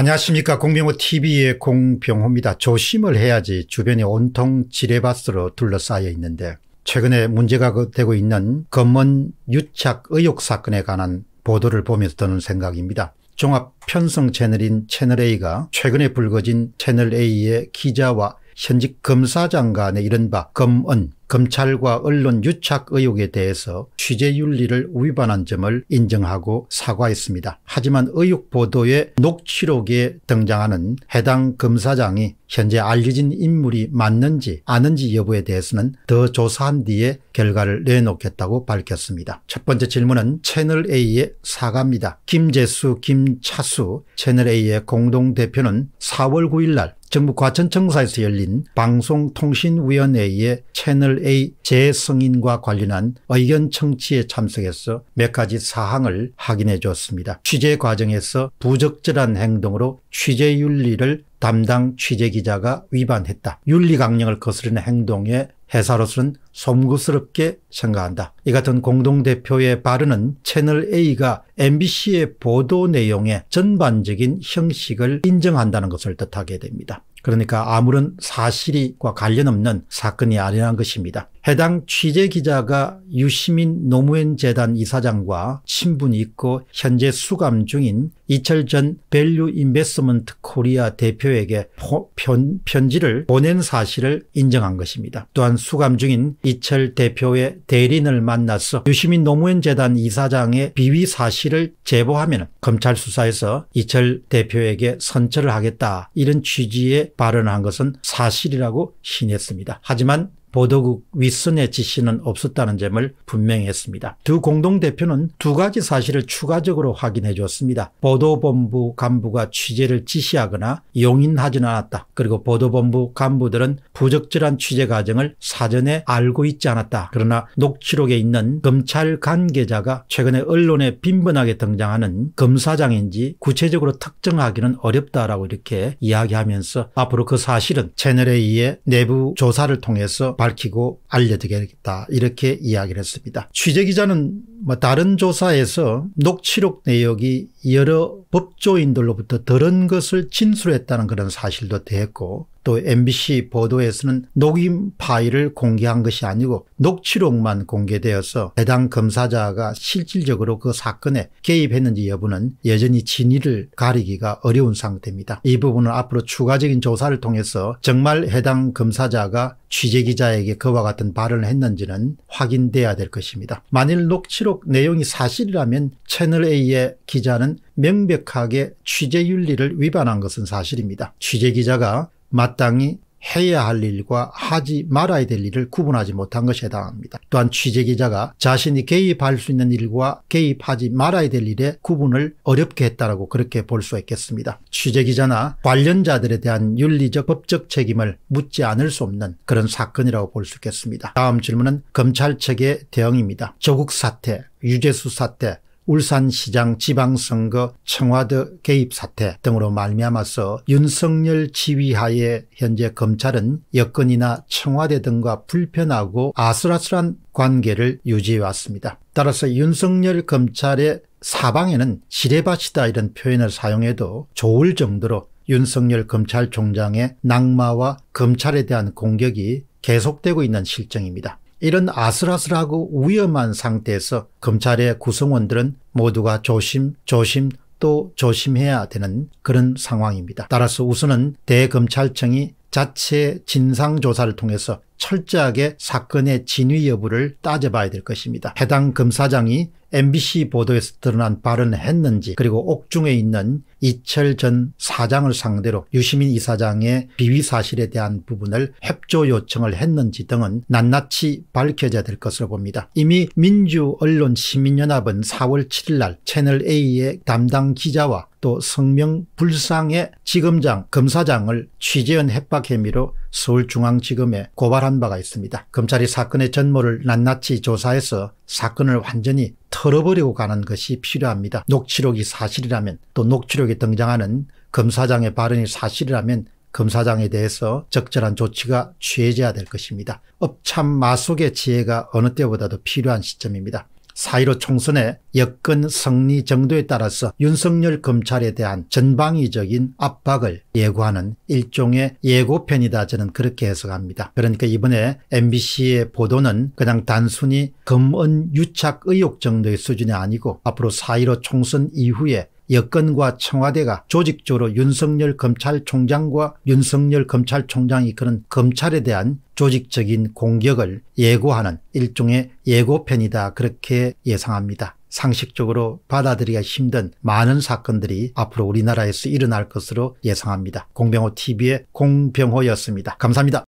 안녕하십니까. 공병호 TV의 공병호입니다. 조심을 해야지 주변에 온통 지뢰밭으로 둘러싸여 있는데 최근에 문제가 그 되고 있는 검문 유착 의혹 사건에 관한 보도를 보면서 드는 생각입니다. 종합 편성 채널인 채널A가 최근에 불거진 채널A의 기자와 현직 검사장 간의 이른바 검은 검찰과 언론 유착 의혹에 대해서 취재윤리를 위반한 점을 인정하고 사과했습니다. 하지만 의혹 보도의 녹취록에 등장하는 해당 검사장이 현재 알려진 인물이 맞는지 아는지 여부에 대해서는 더 조사한 뒤에 결과를 내놓겠다고 밝혔습니다. 첫 번째 질문은 채널A의 사과입니다. 김재수, 김차수 채널A의 공동대표는 4월 9일 날 정부 과천청사에서 열린 방송통신위원회의 채널 u a 재성인과 관련한 의견 청취에 참석해서 몇 가지 사항을 확인해 줬습니다. 취재 과정에서 부적절한 행동으로 취재윤리를 담당 취재기자가 위반했다. 윤리강령을 거스르는 행동에 회사로서는 송구스럽게 생각한다. 이 같은 공동대표의 발언은 채널A가 MBC의 보도 내용의 전반적인 형식을 인정한다는 것을 뜻하게 됩니다. 그러니까 아무런 사실과 관련 없는 사건이 아니라 것입니다. 해당 취재 기자가 유시민 노무현 재단 이사장과 친분이 있고 현재 수감 중인 이철 전 밸류 인베스먼트 코리아 대표에게 편, 편지를 보낸 사실을 인정한 것입니다. 또한 수감 중인 이철 대표의 대리인을 만나서 유시민 노무현 재단 이사장의 비위 사실을 제보하면 검찰 수사에서 이철 대표에게 선처를 하겠다 이런 취지의 발언한 을 것은 사실이라고 신했습니다. 하지만 보도국 윗선의 지시는 없었다는 점을 분명히 했습니다. 두 공동대표는 두 가지 사실을 추가적으로 확인해 주었습니다 보도본부 간부가 취재를 지시하거나 용인하진 않았다. 그리고 보도본부 간부들은 부적절한 취재 과정을 사전에 알고 있지 않았다. 그러나 녹취록에 있는 검찰 관계자가 최근에 언론에 빈번하게 등장하는 검사장인지 구체적으로 특정하기는 어렵다라고 이렇게 이야기하면서 앞으로 그 사실은 채널에 의해 내부 조사를 통해서 밝히고 알려드리겠다 이렇게 이야기를 했습니다. 취재 기자는 뭐 다른 조사에서 녹취록 내역이 여러 법조인들로부터 들은 것을 진술했다는 그런 사실도 대고 또 MBC 보도에서는 녹음 파일을 공개한 것이 아니고 녹취록만 공개되어서 해당 검사자가 실질적으로 그 사건에 개입했는지 여부는 여전히 진위를 가리기가 어려운 상태입니다. 이 부분은 앞으로 추가적인 조사를 통해서 정말 해당 검사자가 취재기자에게 그와 같은 발언을 했는지는 확인돼야 될 것입니다. 만일 녹취록 내용이 사실이라면 채널A의 기자는 명백하게 취재윤리를 위반한 것은 사실입니다. 취재기자가 마땅히 해야 할 일과 하지 말아야 될 일을 구분하지 못한 것에 해당합니다. 또한 취재기자가 자신이 개입할 수 있는 일과 개입하지 말아야 될 일의 구분을 어렵게 했다고 그렇게 볼 수 있겠습니다. 취재기자나 관련자들에 대한 윤리적 법적 책임을 묻지 않을 수 없는 그런 사건이라고 볼 수 있겠습니다. 다음 질문은 검찰 측의 대응입니다. 조국 사태, 유재수 사태, 울산시장 지방선거 청와대 개입 사태 등으로 말미암아서 윤석열 지휘하에 현재 검찰은 여건이나 청와대 등과 불편하고 아슬아슬한 관계를 유지해왔습니다. 따라서 윤석열 검찰의 사방에는 지뢰밭이다 이런 표현을 사용해도 좋을 정도로 윤석열 검찰총장의 낙마와 검찰에 대한 공격이 계속되고 있는 실정입니다. 이런 아슬아슬하고 위험한 상태에서 검찰의 구성원들은 모두가 조심, 조심 또 조심해야 되는 그런 상황입니다. 따라서 우선은 대검찰청이 자체 진상조사를 통해서 철저하게 사건의 진위 여부를 따져봐야 될 것입니다. 해당 검사장이 MBC 보도에서 드러난 발언을 했는지 그리고 옥중에 있는 이철 전 사장을 상대로 유시민 이사장의 비위 사실에 대한 부분을 협조 요청을 했는지 등은 낱낱이 밝혀져야 될 것으로 봅니다. 이미 민주언론시민연합은 4월 7일 날 채널A의 담당 기자와 또 성명 불상의 지검장 검사장을 취재원 협박 혐의로 서울중앙지검에 고발한 바가 있습니다. 검찰이 사건의 전모를 낱낱이 조사해서 사건을 완전히 털어버리고 가는 것이 필요합니다. 녹취록이 사실이라면 또 녹취록에 속에 등장하는 검사장의 발언이 사실이라면 검사장에 대해서 적절한 조치가 취해져야 될 것입니다. 업참 마속의 지혜가 어느 때보다도 필요한 시점입니다. 4.15 총선의 여건 승리 정도에 따라서 윤석열 검찰에 대한 전방위적인 압박을 예고하는 일종의 예고편이다 저는 그렇게 해석합니다. 그러니까 이번에 MBC의 보도는 그냥 단순히 검언 유착 의혹 정도의 수준이 아니고 앞으로 4.15 총선 이후에 여권과 청와대가 조직적으로 윤석열 검찰총장과 윤석열 검찰총장이 그런 검찰에 대한 조직적인 공격을 예고하는 일종의 예고편이다 그렇게 예상합니다. 상식적으로 받아들이기 가 힘든 많은 사건들이 앞으로 우리나라에서 일어날 것으로 예상합니다. 공병호 TV의 공병호였습니다. 감사합니다.